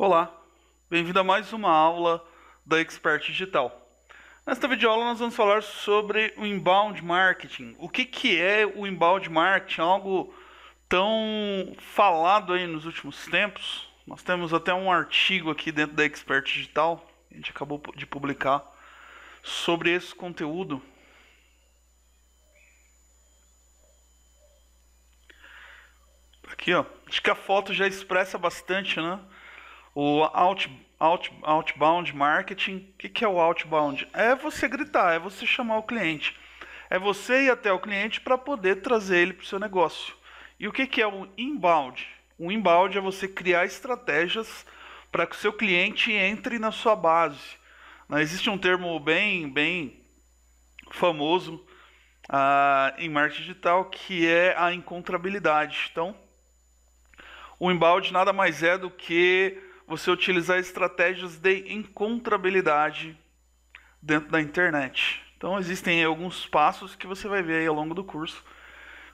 Olá, bem-vindo a mais uma aula da Expert Digital. Nesta videoaula nós vamos falar sobre o inbound marketing. O que, que é o inbound marketing? Algo tão falado aí nos últimos tempos. Nós temos até um artigo aqui dentro da Expert Digital, a gente acabou de publicar, sobre esse conteúdo. Aqui, ó. Acho que a foto já expressa bastante, né? O out, out, outbound marketing, o que, que é o outbound? É você gritar, é você chamar o cliente. É você ir até o cliente para poder trazer ele para o seu negócio. E o que, que é o inbound? O inbound é você criar estratégias para que o seu cliente entre na sua base. Não, né, existe um termo bem, bem famoso ah, em marketing digital que é a encontrabilidade. Então, o inbound nada mais é do que você utilizar estratégias de encontrabilidade dentro da internet. Então existem alguns passos que você vai ver ao longo do curso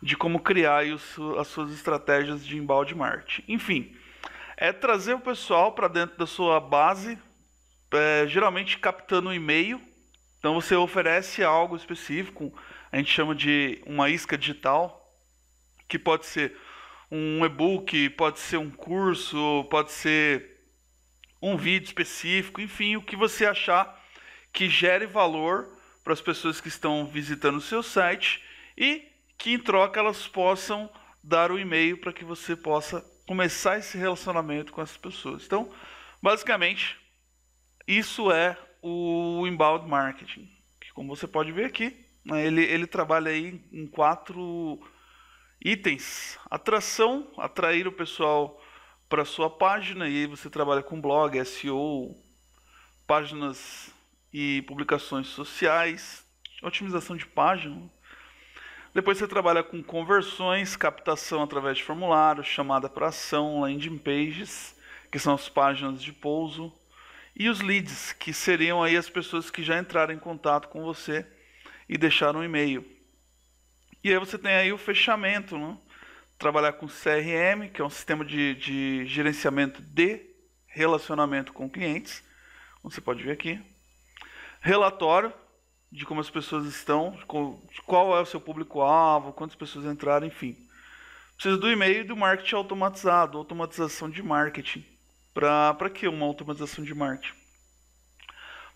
de como criar as suas estratégias de embalde marketing. Enfim, é trazer o pessoal para dentro da sua base, é, geralmente captando o e-mail. Então você oferece algo específico, a gente chama de uma isca digital, que pode ser um e-book, pode ser um curso, pode ser um vídeo específico, enfim, o que você achar que gere valor para as pessoas que estão visitando o seu site e que em troca elas possam dar o um e-mail para que você possa começar esse relacionamento com essas pessoas. Então, basicamente, isso é o inbound marketing, que como você pode ver aqui, né, ele, ele trabalha aí em quatro itens: atração, atrair o pessoal para sua página e aí você trabalha com blog, SEO, páginas e publicações sociais, otimização de página. Depois você trabalha com conversões, captação através de formulários, chamada para ação, landing pages, que são as páginas de pouso, e os leads, que seriam aí as pessoas que já entraram em contato com você e deixaram um e-mail. E aí você tem aí o fechamento, né? trabalhar com CRM, que é um sistema de, de gerenciamento de relacionamento com clientes, você pode ver aqui. Relatório de como as pessoas estão, qual é o seu público-alvo, quantas pessoas entraram, enfim. Precisa do e-mail e do marketing automatizado, automatização de marketing. Para que uma automatização de marketing?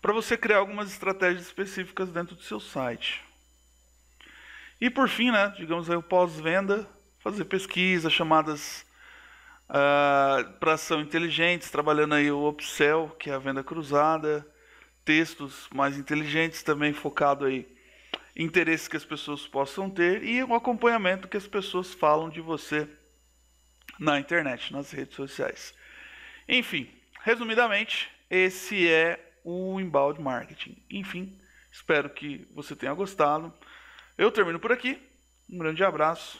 Para você criar algumas estratégias específicas dentro do seu site. E por fim, né, digamos aí o pós-venda, fazer pesquisa, chamadas uh, ah, para ação inteligentes, trabalhando aí o upsell, que é a venda cruzada, textos mais inteligentes também focado aí interesses que as pessoas possam ter e o acompanhamento que as pessoas falam de você na internet, nas redes sociais. Enfim, resumidamente, esse é o inbound marketing. Enfim, espero que você tenha gostado. Eu termino por aqui. Um grande abraço